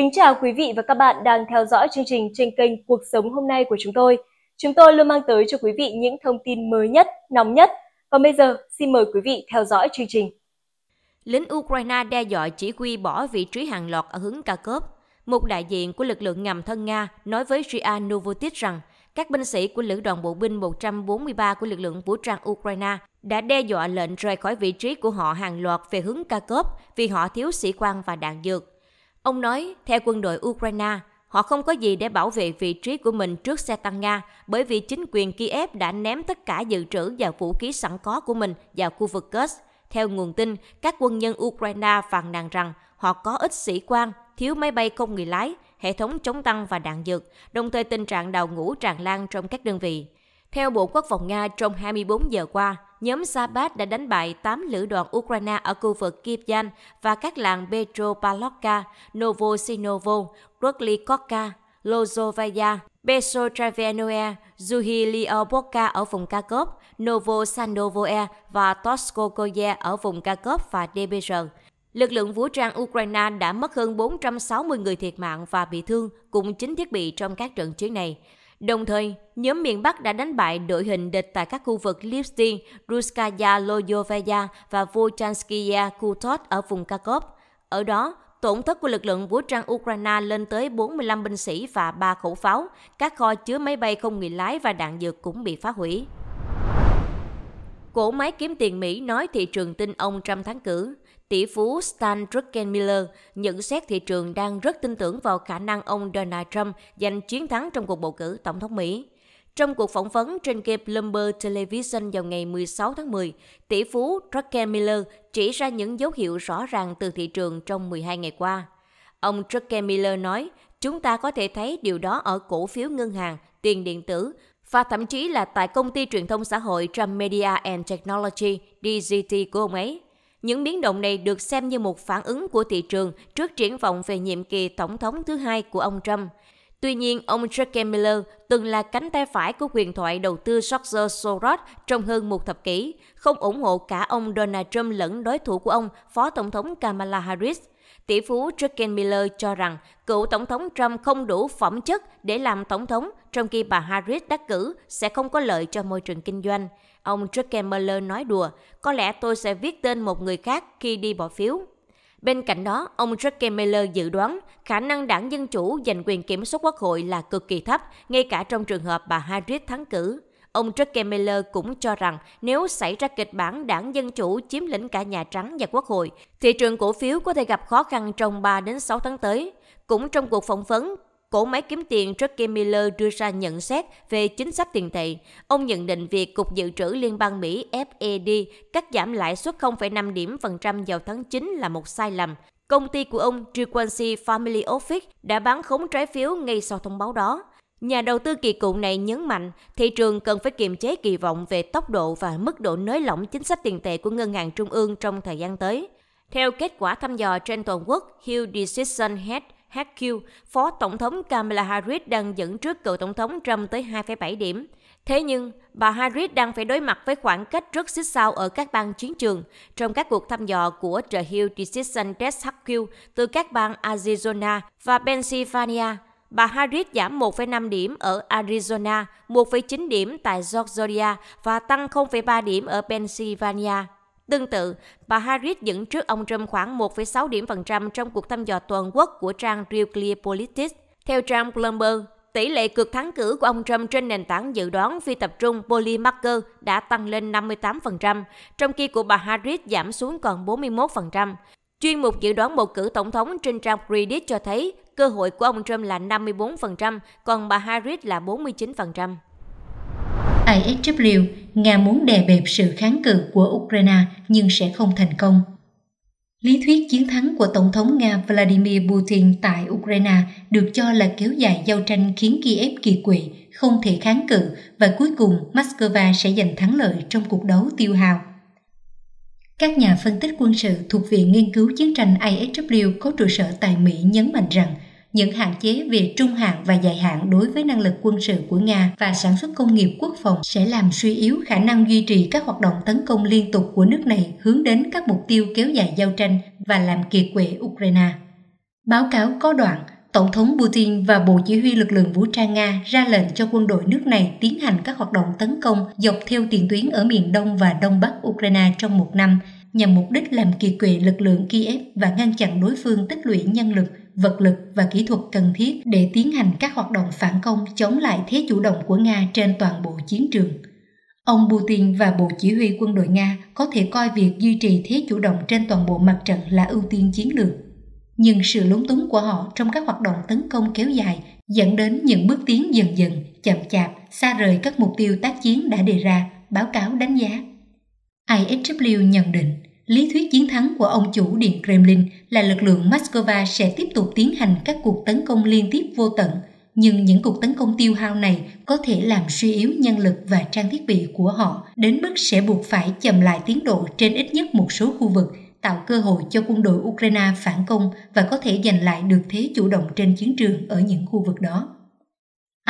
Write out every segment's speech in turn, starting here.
Kính chào quý vị và các bạn đang theo dõi chương trình trên kênh Cuộc sống hôm nay của chúng tôi. Chúng tôi luôn mang tới cho quý vị những thông tin mới nhất, nóng nhất. Còn bây giờ, xin mời quý vị theo dõi chương trình. Lính Ukraine đe dọa chỉ huy bỏ vị trí hàng loạt ở hướng Kharkov. Một đại diện của lực lượng ngầm thân Nga nói với RIA Novotis rằng các binh sĩ của lữ đoàn bộ binh 143 của lực lượng vũ trang Ukraine đã đe dọa lệnh rời khỏi vị trí của họ hàng loạt về hướng Kharkov vì họ thiếu sĩ quan và đạn dược. Ông nói, theo quân đội Ukraine, họ không có gì để bảo vệ vị trí của mình trước xe tăng Nga bởi vì chính quyền Kiev đã ném tất cả dự trữ và vũ khí sẵn có của mình vào khu vực Kursk. Theo nguồn tin, các quân nhân Ukraine phàn nàn rằng họ có ít sĩ quan, thiếu máy bay không người lái, hệ thống chống tăng và đạn dược, đồng thời tình trạng đào ngũ tràn lan trong các đơn vị. Theo Bộ Quốc phòng Nga, trong 24 giờ qua, nhóm Sabat đã đánh bại 8 lữ đoàn Ukraine ở khu vực Kivyan và các làng Petropavlovka, Novosinovo, Ruklikovka, Lozovaya, Pesotravianoe, Zuhilioboka ở vùng Kharkov, Novosanovoe và Toskokoye ở vùng Kharkov và Debrecen. Lực lượng vũ trang Ukraine đã mất hơn 460 người thiệt mạng và bị thương cùng chính thiết bị trong các trận chiến này. Đồng thời, nhóm miền Bắc đã đánh bại đội hình địch tại các khu vực Lipstin, Ruskaya Loyovaya và Volchanskaya Kutot ở vùng Kharkov. Ở đó, tổn thất của lực lượng vũ trang Ukraine lên tới 45 binh sĩ và 3 khẩu pháo. Các kho chứa máy bay không người lái và đạn dược cũng bị phá hủy. Cổ máy kiếm tiền Mỹ nói thị trường tin ông Trump thắng cử. Tỷ phú Stan Druckenmiller nhận xét thị trường đang rất tin tưởng vào khả năng ông Donald Trump giành chiến thắng trong cuộc bầu cử tổng thống Mỹ. Trong cuộc phỏng vấn trên kênh Bloomberg Television vào ngày 16 tháng 10, tỷ phú Druckenmiller chỉ ra những dấu hiệu rõ ràng từ thị trường trong 12 ngày qua. Ông Druckenmiller nói, chúng ta có thể thấy điều đó ở cổ phiếu ngân hàng, tiền điện tử và thậm chí là tại công ty truyền thông xã hội Trump Media and Technology DGT của ông ấy. Những biến động này được xem như một phản ứng của thị trường trước triển vọng về nhiệm kỳ tổng thống thứ hai của ông Trump. Tuy nhiên, ông Jack Miller từng là cánh tay phải của quyền thoại đầu tư George Soros trong hơn một thập kỷ, không ủng hộ cả ông Donald Trump lẫn đối thủ của ông, Phó Tổng thống Kamala Harris – Tỷ phú Jacken Miller cho rằng cựu Tổng thống Trump không đủ phẩm chất để làm Tổng thống, trong khi bà Harris đắc cử sẽ không có lợi cho môi trường kinh doanh. Ông Jacken Miller nói đùa, có lẽ tôi sẽ viết tên một người khác khi đi bỏ phiếu. Bên cạnh đó, ông Jack Miller dự đoán khả năng đảng Dân Chủ giành quyền kiểm soát quốc hội là cực kỳ thấp, ngay cả trong trường hợp bà Harris thắng cử. Ông Jacques Miller cũng cho rằng nếu xảy ra kịch bản đảng Dân Chủ chiếm lĩnh cả Nhà Trắng và Quốc hội, thị trường cổ phiếu có thể gặp khó khăn trong 3 đến 6 tháng tới. Cũng trong cuộc phỏng vấn, cổ máy kiếm tiền Jackie Miller đưa ra nhận xét về chính sách tiền tệ. Ông nhận định việc Cục Dự trữ Liên bang Mỹ FED cắt giảm lãi suất 0,5 điểm phần trăm vào tháng 9 là một sai lầm. Công ty của ông Frequency Family Office đã bán khống trái phiếu ngay sau thông báo đó. Nhà đầu tư kỳ cựu này nhấn mạnh thị trường cần phải kiềm chế kỳ vọng về tốc độ và mức độ nới lỏng chính sách tiền tệ của ngân hàng trung ương trong thời gian tới. Theo kết quả thăm dò trên toàn quốc, Hill Decision Head HQ, Phó Tổng thống Kamala Harris đang dẫn trước cựu Tổng thống Trump tới 2,7 điểm. Thế nhưng, bà Harris đang phải đối mặt với khoảng cách rất xích sao ở các bang chiến trường trong các cuộc thăm dò của The Hill Decision Test HQ từ các bang Arizona và Pennsylvania – Bà Harris giảm 1,5 điểm ở Arizona, 1,9 điểm tại Georgia và tăng 0,3 điểm ở Pennsylvania. Tương tự, bà Harris dẫn trước ông Trump khoảng 1,6 điểm phần trăm trong cuộc thăm dò toàn quốc của trang Real Clear Politics. Theo trang Bloomberg, tỷ lệ cực thắng cử của ông Trump trên nền tảng dự đoán phi tập trung Polymarker đã tăng lên 58%, trong khi của bà Harris giảm xuống còn 41%. Chuyên mục dự đoán bầu cử tổng thống trên trang Reddit cho thấy Cơ hội của ông Trump là 54%, còn bà Harris là 49%. ISW, Nga muốn đè bẹp sự kháng cự của Ukraine nhưng sẽ không thành công. Lý thuyết chiến thắng của Tổng thống Nga Vladimir Putin tại Ukraine được cho là kéo dài giao tranh khiến Kiev kỳ quỵ, không thể kháng cự và cuối cùng Moscow sẽ giành thắng lợi trong cuộc đấu tiêu hao. Các nhà phân tích quân sự thuộc Viện Nghiên cứu Chiến tranh ISW có trụ sở tại Mỹ nhấn mạnh rằng những hạn chế về trung hạn và dài hạn đối với năng lực quân sự của Nga và sản xuất công nghiệp quốc phòng sẽ làm suy yếu khả năng duy trì các hoạt động tấn công liên tục của nước này hướng đến các mục tiêu kéo dài giao tranh và làm kiệt quệ Ukraine. Báo cáo có đoạn Tổng thống Putin và Bộ Chỉ huy lực lượng vũ trang Nga ra lệnh cho quân đội nước này tiến hành các hoạt động tấn công dọc theo tiền tuyến ở miền Đông và Đông Bắc Ukraine trong một năm – nhằm mục đích làm kỳ quệ lực lượng Kiev và ngăn chặn đối phương tích lũy nhân lực, vật lực và kỹ thuật cần thiết để tiến hành các hoạt động phản công chống lại thế chủ động của Nga trên toàn bộ chiến trường. Ông Putin và Bộ Chỉ huy quân đội Nga có thể coi việc duy trì thế chủ động trên toàn bộ mặt trận là ưu tiên chiến lược. Nhưng sự lúng túng của họ trong các hoạt động tấn công kéo dài dẫn đến những bước tiến dần dần, chậm chạp, xa rời các mục tiêu tác chiến đã đề ra, báo cáo đánh giá ISW nhận định lý thuyết chiến thắng của ông chủ Điện Kremlin là lực lượng Moscow sẽ tiếp tục tiến hành các cuộc tấn công liên tiếp vô tận, nhưng những cuộc tấn công tiêu hao này có thể làm suy yếu nhân lực và trang thiết bị của họ đến mức sẽ buộc phải chậm lại tiến độ trên ít nhất một số khu vực, tạo cơ hội cho quân đội Ukraine phản công và có thể giành lại được thế chủ động trên chiến trường ở những khu vực đó.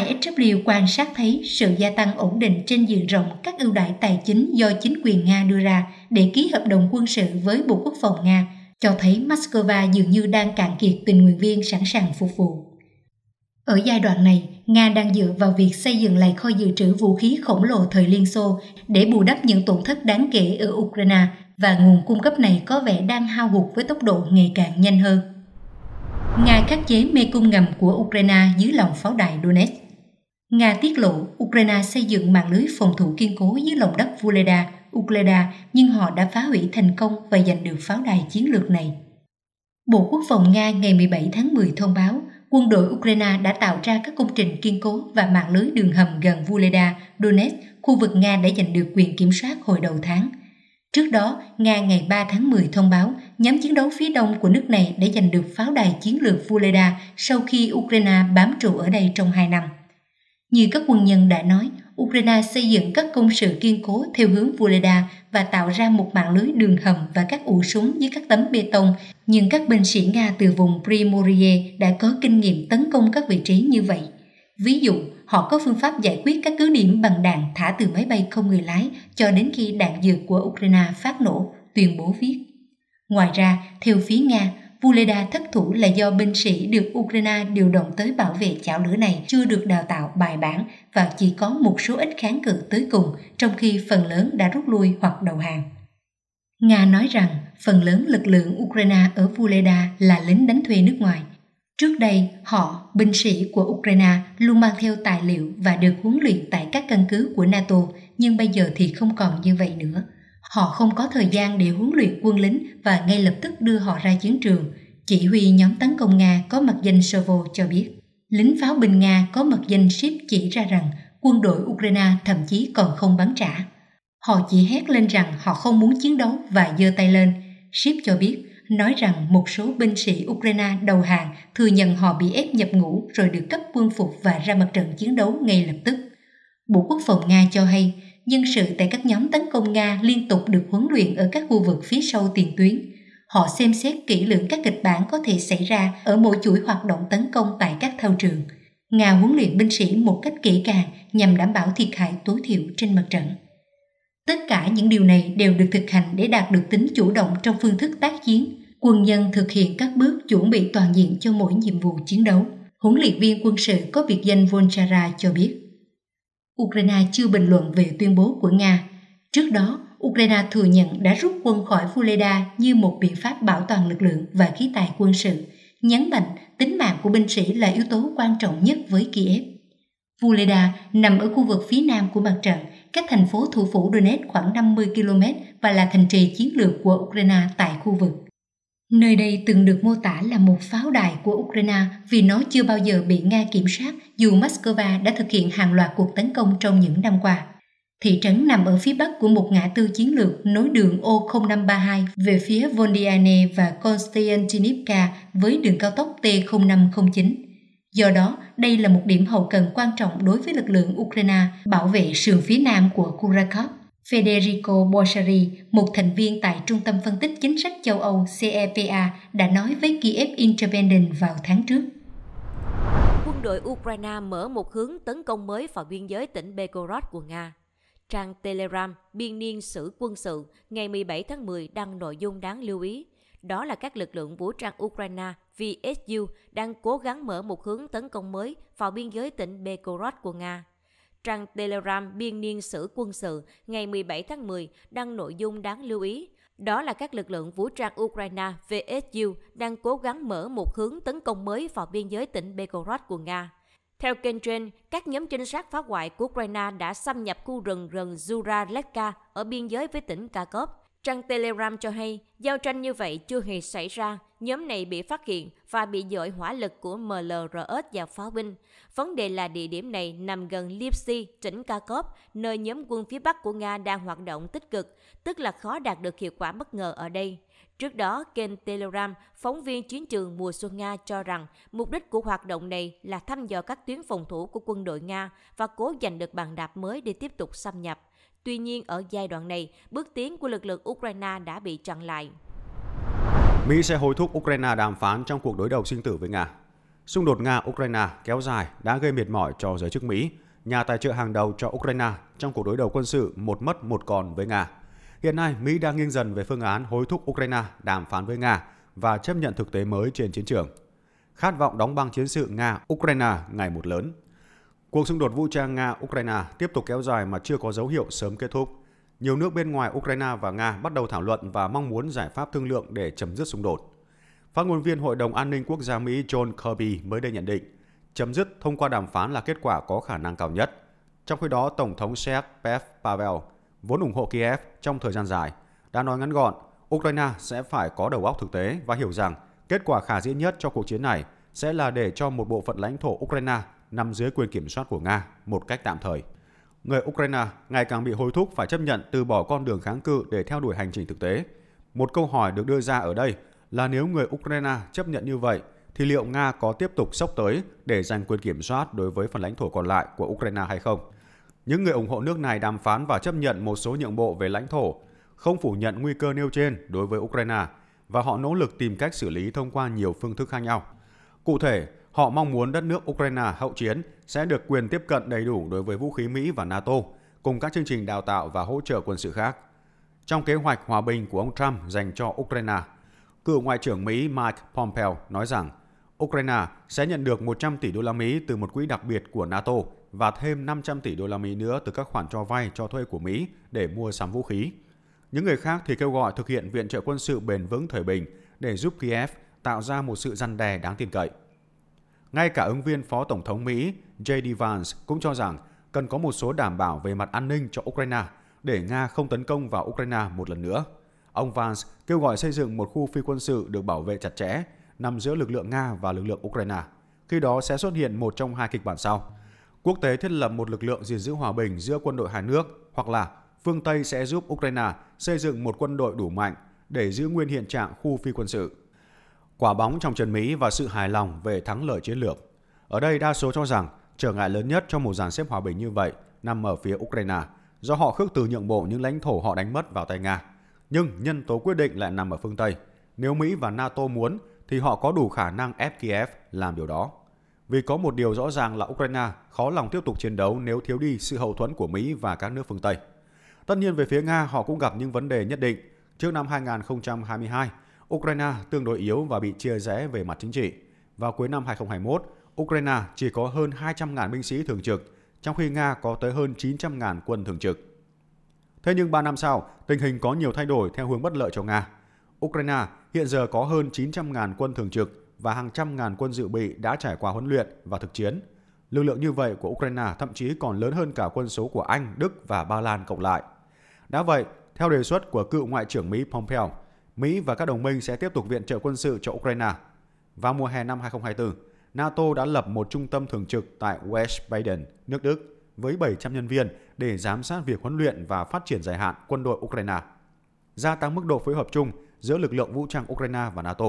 ISW quan sát thấy sự gia tăng ổn định trên diện rộng các ưu đại tài chính do chính quyền Nga đưa ra để ký hợp đồng quân sự với Bộ Quốc phòng Nga, cho thấy Moscow dường như đang cạn kiệt tình nguyện viên sẵn sàng phục vụ. Ở giai đoạn này, Nga đang dựa vào việc xây dựng lại kho dự trữ vũ khí khổng lồ thời Liên Xô để bù đắp những tổn thất đáng kể ở Ukraine và nguồn cung cấp này có vẻ đang hao hụt với tốc độ ngày càng nhanh hơn. Nga khắc chế mê cung ngầm của Ukraine dưới lòng pháo đài Donetsk Nga tiết lộ Ukraine xây dựng mạng lưới phòng thủ kiên cố dưới lòng đất Vuleda, Ukleda nhưng họ đã phá hủy thành công và giành được pháo đài chiến lược này. Bộ Quốc phòng Nga ngày 17 tháng 10 thông báo quân đội Ukraine đã tạo ra các công trình kiên cố và mạng lưới đường hầm gần Vuleda, Donetsk, khu vực Nga đã giành được quyền kiểm soát hồi đầu tháng. Trước đó, Nga ngày 3 tháng 10 thông báo nhóm chiến đấu phía đông của nước này đã giành được pháo đài chiến lược Vuleda sau khi Ukraine bám trụ ở đây trong 2 năm. Như các quân nhân đã nói, Ukraine xây dựng các công sự kiên cố theo hướng Voleda và tạo ra một mạng lưới đường hầm và các ụ súng dưới các tấm bê tông, nhưng các binh sĩ Nga từ vùng Primorie đã có kinh nghiệm tấn công các vị trí như vậy. Ví dụ, họ có phương pháp giải quyết các cứ điểm bằng đạn thả từ máy bay không người lái cho đến khi đạn dược của Ukraine phát nổ, tuyên bố viết. Ngoài ra, theo phía Nga, Vuleda thất thủ là do binh sĩ được Ukraine điều động tới bảo vệ chảo lửa này chưa được đào tạo bài bản và chỉ có một số ít kháng cự tới cùng, trong khi phần lớn đã rút lui hoặc đầu hàng. Nga nói rằng phần lớn lực lượng Ukraine ở Vuleda là lính đánh thuê nước ngoài. Trước đây, họ, binh sĩ của Ukraine, luôn mang theo tài liệu và được huấn luyện tại các căn cứ của NATO, nhưng bây giờ thì không còn như vậy nữa. Họ không có thời gian để huấn luyện quân lính và ngay lập tức đưa họ ra chiến trường. Chỉ huy nhóm tấn công Nga có mặt danh servo cho biết. Lính pháo binh Nga có mặt danh Ship chỉ ra rằng quân đội Ukraine thậm chí còn không bắn trả. Họ chỉ hét lên rằng họ không muốn chiến đấu và giơ tay lên. Ship cho biết, nói rằng một số binh sĩ Ukraine đầu hàng thừa nhận họ bị ép nhập ngũ rồi được cấp quân phục và ra mặt trận chiến đấu ngay lập tức. Bộ Quốc phòng Nga cho hay, nhân sự tại các nhóm tấn công Nga liên tục được huấn luyện ở các khu vực phía sau tiền tuyến. Họ xem xét kỹ lưỡng các kịch bản có thể xảy ra ở mỗi chuỗi hoạt động tấn công tại các thao trường. Nga huấn luyện binh sĩ một cách kỹ càng nhằm đảm bảo thiệt hại tối thiểu trên mặt trận. Tất cả những điều này đều được thực hành để đạt được tính chủ động trong phương thức tác chiến. Quân nhân thực hiện các bước chuẩn bị toàn diện cho mỗi nhiệm vụ chiến đấu. Huấn luyện viên quân sự có biệt danh Volchara cho biết. Ukraine chưa bình luận về tuyên bố của Nga. Trước đó, Ukraine thừa nhận đã rút quân khỏi Fuleda như một biện pháp bảo toàn lực lượng và khí tài quân sự, nhấn mạnh tính mạng của binh sĩ là yếu tố quan trọng nhất với Kiev. Fuleda nằm ở khu vực phía nam của mặt trận, cách thành phố thủ phủ Donetsk khoảng 50 km và là thành trì chiến lược của Ukraine tại khu vực. Nơi đây từng được mô tả là một pháo đài của Ukraine vì nó chưa bao giờ bị Nga kiểm soát dù Moscow đã thực hiện hàng loạt cuộc tấn công trong những năm qua. Thị trấn nằm ở phía bắc của một ngã tư chiến lược nối đường O0532 về phía Vondiane và Konstantinivka với đường cao tốc T0509. Do đó, đây là một điểm hậu cần quan trọng đối với lực lượng Ukraine bảo vệ sườn phía nam của Kurakov. Federico Borsari, một thành viên tại Trung tâm Phân tích Chính sách châu Âu CEPA, đã nói với Kiev Independent vào tháng trước. Quân đội Ukraine mở một hướng tấn công mới vào biên giới tỉnh Belgorod của Nga. Trang Telegram Biên niên sử quân sự ngày 17 tháng 10 đăng nội dung đáng lưu ý. Đó là các lực lượng vũ trang Ukraine VSU đang cố gắng mở một hướng tấn công mới vào biên giới tỉnh Belgorod của Nga Trang Telegram Biên niên sử quân sự ngày 17 tháng 10 đăng nội dung đáng lưu ý. Đó là các lực lượng vũ trang Ukraine VSU đang cố gắng mở một hướng tấn công mới vào biên giới tỉnh Belgorod của Nga. Theo kênh trên, các nhóm trinh sát phá hoại của Ukraine đã xâm nhập khu rừng rừng Zuralevka ở biên giới với tỉnh Kharkov. Trang Telegram cho hay, giao tranh như vậy chưa hề xảy ra, nhóm này bị phát hiện và bị dội hỏa lực của MLRS và pháo binh. Vấn đề là địa điểm này nằm gần Lipsy, tỉnh Kharkov, nơi nhóm quân phía Bắc của Nga đang hoạt động tích cực, tức là khó đạt được hiệu quả bất ngờ ở đây. Trước đó, kênh Telegram, phóng viên chiến trường mùa xuân Nga cho rằng mục đích của hoạt động này là thăm dò các tuyến phòng thủ của quân đội Nga và cố giành được bàn đạp mới để tiếp tục xâm nhập. Tuy nhiên, ở giai đoạn này, bước tiến của lực lượng Ukraine đã bị chặn lại. Mỹ sẽ hối thúc Ukraine đàm phán trong cuộc đối đầu sinh tử với Nga. Xung đột Nga-Ukraine kéo dài đã gây mệt mỏi cho giới chức Mỹ, nhà tài trợ hàng đầu cho Ukraine trong cuộc đối đầu quân sự một mất một còn với Nga. Hiện nay, Mỹ đang nghiêng dần về phương án hối thúc Ukraine đàm phán với Nga và chấp nhận thực tế mới trên chiến trường. Khát vọng đóng băng chiến sự Nga-Ukraine ngày một lớn. Cuộc xung đột vũ trang Nga-Ukraine tiếp tục kéo dài mà chưa có dấu hiệu sớm kết thúc. Nhiều nước bên ngoài Ukraine và Nga bắt đầu thảo luận và mong muốn giải pháp thương lượng để chấm dứt xung đột. Phát ngôn viên Hội đồng An ninh Quốc gia Mỹ John Kirby mới đây nhận định, chấm dứt thông qua đàm phán là kết quả có khả năng cao nhất. Trong khi đó, Tổng thống Séc Pep Pavel, vốn ủng hộ Kiev trong thời gian dài, đã nói ngắn gọn, Ukraine sẽ phải có đầu óc thực tế và hiểu rằng kết quả khả dĩ nhất cho cuộc chiến này sẽ là để cho một bộ phận lãnh thổ Ukraine nằm dưới quyền kiểm soát của Nga một cách tạm thời. Người Ukraine ngày càng bị hối thúc phải chấp nhận từ bỏ con đường kháng cự để theo đuổi hành trình thực tế. Một câu hỏi được đưa ra ở đây là nếu người Ukraine chấp nhận như vậy thì liệu Nga có tiếp tục sốc tới để giành quyền kiểm soát đối với phần lãnh thổ còn lại của Ukraine hay không? Những người ủng hộ nước này đàm phán và chấp nhận một số nhượng bộ về lãnh thổ, không phủ nhận nguy cơ nêu trên đối với Ukraine và họ nỗ lực tìm cách xử lý thông qua nhiều phương thức khác nhau. Cụ thể, Họ mong muốn đất nước Ukraine hậu chiến sẽ được quyền tiếp cận đầy đủ đối với vũ khí Mỹ và NATO, cùng các chương trình đào tạo và hỗ trợ quân sự khác. Trong kế hoạch hòa bình của ông Trump dành cho Ukraine, cựu Ngoại trưởng Mỹ Mike Pompeo nói rằng Ukraine sẽ nhận được 100 tỷ đô la Mỹ từ một quỹ đặc biệt của NATO và thêm 500 tỷ đô la Mỹ nữa từ các khoản cho vay cho thuê của Mỹ để mua sắm vũ khí. Những người khác thì kêu gọi thực hiện viện trợ quân sự bền vững thời bình để giúp Kiev tạo ra một sự răn đe đáng tin cậy. Ngay cả ứng viên Phó Tổng thống Mỹ J.D. Vance cũng cho rằng cần có một số đảm bảo về mặt an ninh cho Ukraine để Nga không tấn công vào Ukraine một lần nữa. Ông Vance kêu gọi xây dựng một khu phi quân sự được bảo vệ chặt chẽ, nằm giữa lực lượng Nga và lực lượng Ukraine. Khi đó sẽ xuất hiện một trong hai kịch bản sau. Quốc tế thiết lập một lực lượng gìn giữ hòa bình giữa quân đội hai nước hoặc là phương Tây sẽ giúp Ukraine xây dựng một quân đội đủ mạnh để giữ nguyên hiện trạng khu phi quân sự. Quả bóng trong trận Mỹ và sự hài lòng về thắng lợi chiến lược. Ở đây đa số cho rằng trở ngại lớn nhất cho một dàn xếp hòa bình như vậy nằm ở phía Ukraine do họ khước từ nhượng bộ những lãnh thổ họ đánh mất vào tay Nga. Nhưng nhân tố quyết định lại nằm ở phương Tây. Nếu Mỹ và NATO muốn thì họ có đủ khả năng ép Kiev làm điều đó. Vì có một điều rõ ràng là Ukraine khó lòng tiếp tục chiến đấu nếu thiếu đi sự hậu thuẫn của Mỹ và các nước phương Tây. Tất nhiên về phía Nga họ cũng gặp những vấn đề nhất định. Trước năm 2022, Ukraine tương đối yếu và bị chia rẽ về mặt chính trị. Vào cuối năm 2021, Ukraine chỉ có hơn 200.000 binh sĩ thường trực, trong khi Nga có tới hơn 900.000 quân thường trực. Thế nhưng 3 năm sau, tình hình có nhiều thay đổi theo hướng bất lợi cho Nga. Ukraine hiện giờ có hơn 900.000 quân thường trực và hàng trăm ngàn quân dự bị đã trải qua huấn luyện và thực chiến. Lực lượng như vậy của Ukraine thậm chí còn lớn hơn cả quân số của Anh, Đức và Ba Lan cộng lại. Đã vậy, theo đề xuất của cựu Ngoại trưởng Mỹ Pompeo, Mỹ và các đồng minh sẽ tiếp tục viện trợ quân sự cho Ukraine. Vào mùa hè năm 2024, NATO đã lập một trung tâm thường trực tại West Baden, nước Đức, với 700 nhân viên để giám sát việc huấn luyện và phát triển dài hạn quân đội Ukraine, gia tăng mức độ phối hợp chung giữa lực lượng vũ trang Ukraine và NATO,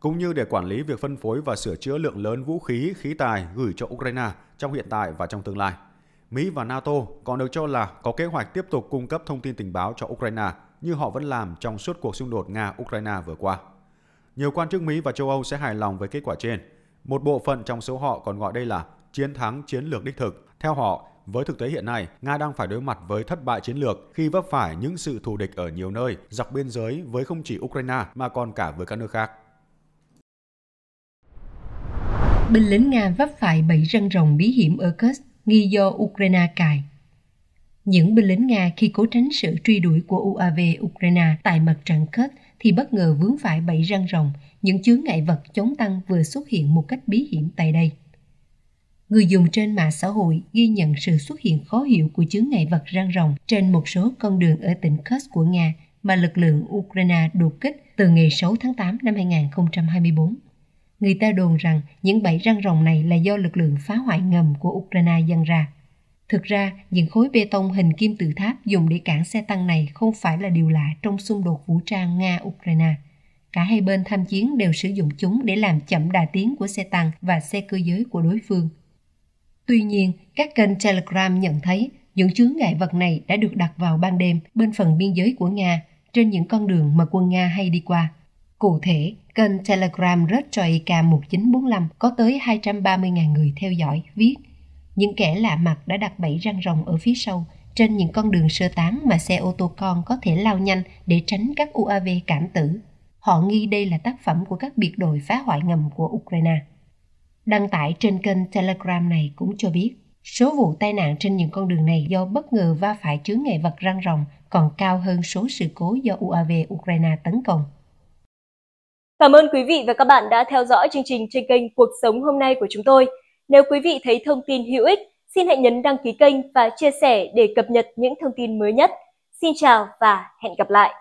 cũng như để quản lý việc phân phối và sửa chữa lượng lớn vũ khí, khí tài gửi cho Ukraine trong hiện tại và trong tương lai. Mỹ và NATO còn được cho là có kế hoạch tiếp tục cung cấp thông tin tình báo cho Ukraine như họ vẫn làm trong suốt cuộc xung đột Nga-Ukraine vừa qua. Nhiều quan chức Mỹ và châu Âu sẽ hài lòng với kết quả trên. Một bộ phận trong số họ còn gọi đây là chiến thắng chiến lược đích thực. Theo họ, với thực tế hiện nay, Nga đang phải đối mặt với thất bại chiến lược khi vấp phải những sự thù địch ở nhiều nơi dọc biên giới với không chỉ Ukraine mà còn cả với các nước khác. Binh lính Nga vấp phải bẫy răng rồng bí hiểm ở Kursk, nghi do Ukraine cài. Những binh lính Nga khi cố tránh sự truy đuổi của UAV Ukraine tại mặt trận kết thì bất ngờ vướng phải bẫy răng rồng, những chướng ngại vật chống tăng vừa xuất hiện một cách bí hiểm tại đây. Người dùng trên mạng xã hội ghi nhận sự xuất hiện khó hiểu của chướng ngại vật răng rồng trên một số con đường ở tỉnh Kursk của Nga mà lực lượng Ukraine đột kích từ ngày 6 tháng 8 năm 2024. Người ta đồn rằng những bẫy răng rồng này là do lực lượng phá hoại ngầm của Ukraine dâng ra. Thực ra, những khối bê tông hình kim tự tháp dùng để cản xe tăng này không phải là điều lạ trong xung đột vũ trang Nga-Ukraine. Cả hai bên tham chiến đều sử dụng chúng để làm chậm đà tiến của xe tăng và xe cơ giới của đối phương. Tuy nhiên, các kênh Telegram nhận thấy những chướng ngại vật này đã được đặt vào ban đêm bên phần biên giới của Nga trên những con đường mà quân Nga hay đi qua. Cụ thể, kênh Telegram Retroika 1945 có tới 230.000 người theo dõi, viết những kẻ lạ mặt đã đặt bẫy răng rồng ở phía sau, trên những con đường sơ tán mà xe ô tô con có thể lao nhanh để tránh các UAV cảm tử. Họ nghi đây là tác phẩm của các biệt đội phá hoại ngầm của Ukraine. Đăng tải trên kênh Telegram này cũng cho biết, số vụ tai nạn trên những con đường này do bất ngờ va phải chướng ngại vật răng rồng còn cao hơn số sự cố do UAV Ukraine tấn công. Cảm ơn quý vị và các bạn đã theo dõi chương trình trên kênh Cuộc sống hôm nay của chúng tôi. Nếu quý vị thấy thông tin hữu ích, xin hãy nhấn đăng ký kênh và chia sẻ để cập nhật những thông tin mới nhất. Xin chào và hẹn gặp lại!